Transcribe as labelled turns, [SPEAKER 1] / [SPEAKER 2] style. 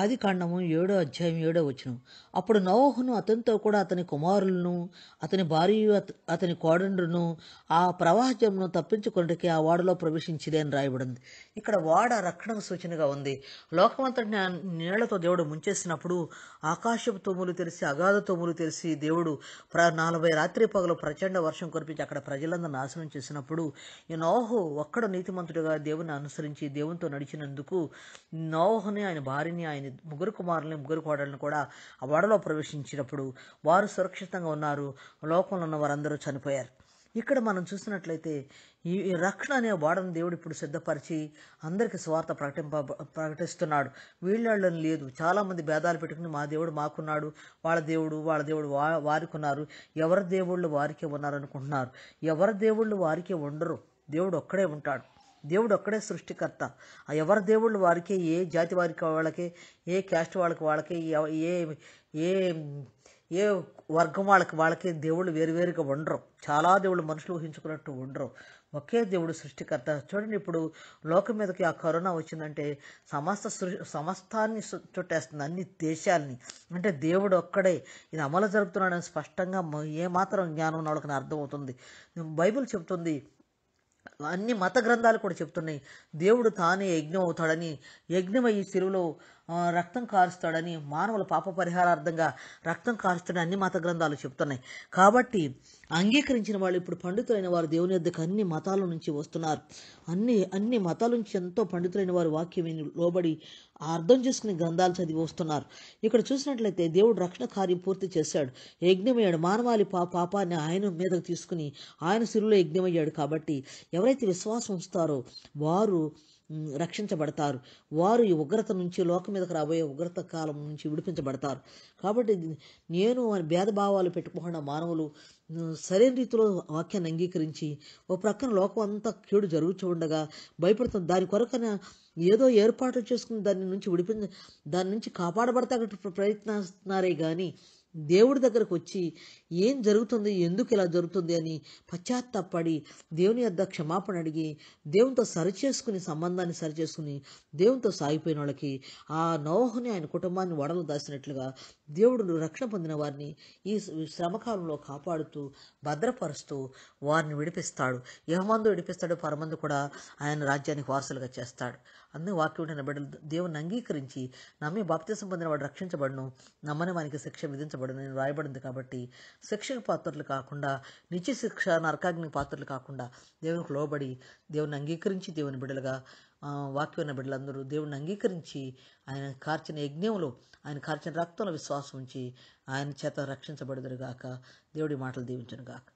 [SPEAKER 1] ఆది కాండము ఏడో అధ్యాయం ఏడో వచ్చిన అప్పుడు నోహును అతనితో కూడా అతని కుమారులను అతని భార్య అతని కోడండును ఆ ప్రవాహజమును తప్పించుకుంటే ఆ వాడలో ప్రవేశించింది అని రాయబడింది ఇక్కడ వాడ రక్షణ సూచనగా ఉంది లోకమంతటిని నీళ్లతో దేవుడు ముంచేసినప్పుడు ఆకాశపు తోములు తెలిసి అగాధ తోములు తెలిసి దేవుడు ప్ర నలభై రాత్రి పగలు ప్రచండ వర్షం కురిపించి అక్కడ ప్రజలందరూ నాశనం చేసినప్పుడు ఈ నోహు ఒక్కడ నీతిమంతుడిగా దేవుని అనుసరించి దేవునితో నడిచినందుకు నోహుని ఆయన భార్యని ఆయన ఆయన ముగ్గురు కుమారులను ముగ్గురు కోడలను కూడా ఆ ఓడలో ప్రవేశించినప్పుడు వారు సురక్షితంగా ఉన్నారు లోకంలో ఉన్న వారందరూ చనిపోయారు ఇక్కడ మనం చూసినట్లయితే ఈ రక్షణ అనే వాడని దేవుడు ఇప్పుడు సిద్ధపరిచి అందరికీ స్వార్థ ప్రకటింప ప్రకటిస్తున్నాడు వీళ్ళని లేదు చాలామంది భేదాలు పెట్టుకుని మా దేవుడు మాకున్నాడు వాళ్ళ దేవుడు వాళ్ళ దేవుడు వా వారికి ఉన్నారు ఎవరి దేవుళ్ళు వారికే ఉన్నారనుకుంటున్నారు అనుకుంటున్నారు ఎవరి దేవుళ్ళు వారికే ఉండరు దేవుడు ఒక్కడే ఉంటాడు దేవుడు ఒక్కడే సృష్టికర్త ఆ ఎవరి దేవుళ్ళు వారికే ఏ జాతి వారికి వాళ్ళకి ఏ క్యాస్ట్ వాళ్ళకి వాళ్ళకే ఏ ఏ ఏ వర్గం వాళ్ళకి వాళ్ళకి దేవుళ్ళు వేరువేరుగా ఉండరు చాలా దేవుళ్ళు మనుషులు ఊహించుకున్నట్టు ఉండరు ఒకే దేవుడు సృష్టికర్త చూడండి ఇప్పుడు లోకం మీదకి ఆ కరోనా వచ్చిందంటే సమస్త సృష్ సమస్తాన్ని చుట్టేస్తుంది అన్ని దేశాలని అంటే దేవుడు ఒక్కడే ఇది అమలు జరుగుతున్నాడని స్పష్టంగా ఏమాత్రం జ్ఞానం ఉన్న వాళ్ళకి అర్థమవుతుంది బైబిల్ చెబుతుంది అన్ని మత గ్రంథాలు కూడా చెప్తున్నాయి దేవుడు తానే యజ్ఞం అవుతాడని యజ్ఞమై సిరువులో రక్తం కారుస్తాడని మానవుల పాప పరిహారార్థంగా రక్తం కారుస్తాడని అన్ని మత గ్రంథాలు చెప్తున్నాయి కాబట్టి అంగీకరించిన వాళ్ళు ఇప్పుడు పండితులైన వారు దేవుని యొద్దకు అన్ని మతాల నుంచి వస్తున్నారు అన్ని అన్ని మతాల నుంచి ఎంతో పండితులైన వారు వాక్యం లోబడి అర్థం చేసుకుని గ్రంథాలు చదివి వస్తున్నారు ఇక్కడ చూసినట్లయితే దేవుడు రక్షణ కార్యం పూర్తి చేశాడు యజ్ఞమయ్యాడు మానవాళి పా పాపాన్ని ఆయన మీదకు తీసుకుని ఆయన సిరులో యజ్ఞమయ్యాడు కాబట్టి ఎవరైతే విశ్వాసం ఉంచుతారో వారు రక్షించబడతారు వారు ఈ ఉగ్రత నుంచి లోకం మీదకు రాబోయే ఉగ్రత కాలం నుంచి విడిపించబడతారు కాబట్టి నేను అని భేదభావాలు పెట్టుకోకుండా మానవులు సరైన రీతిలో వాక్యాన్ని అంగీకరించి ఓ ప్రక్కన లోకం అంతా కీడు జరుగుతుండగా భయపడుతుంది దాని కొరకన ఏదో ఏర్పాట్లు చేసుకుని దాని నుంచి విడిపించ దాని నుంచి కాపాడబడతా ప్రయత్నిస్తున్నారే కానీ దేవుడి దగ్గరకు వచ్చి ఏం జరుగుతుంది ఎందుకు ఇలా జరుగుతుంది అని పశ్చాత్తాపడి దేవుని యొద్ద క్షమాపణ అడిగి దేవునితో సరిచేసుకుని సంబంధాన్ని సరిచేసుకుని దేవునితో సాగిపోయిన వాళ్ళకి ఆ నోహని ఆయన కుటుంబాన్ని వడలు దాసినట్లుగా దేవుడు రక్షణ పొందిన వారిని ఈ శ్రమకాలంలో కాపాడుతూ భద్రపరుస్తూ వారిని విడిపిస్తాడు ఏమందు విడిపిస్తాడు పరమందు కూడా ఆయన రాజ్యానికి వారసులుగా చేస్తాడు అన్ని వాక్యం బిడ్డలు దేవుని అంగీకరించి నమ్మి బాప్తి పొందిన వాడు రక్షించబడను నమ్మని వానికి శిక్ష విధించబడను నేను రాయబడింది కాబట్టి శిక్షకు పాత్రలు కాకుండా నిత్య శిక్ష నరకాగ్ని పాత్రలు కాకుండా దేవునికి లోబడి దేవుని అంగీకరించి దేవుని బిడ్డలుగా ఉన్న బిడ్డలందరూ దేవుని అంగీకరించి ఆయన కార్చిన యజ్ఞంలో ఆయన కార్చిన రక్తంలో విశ్వాసం ఉంచి ఆయన చేత రక్షించబడదురుగాక దేవుడి మాటలు గాక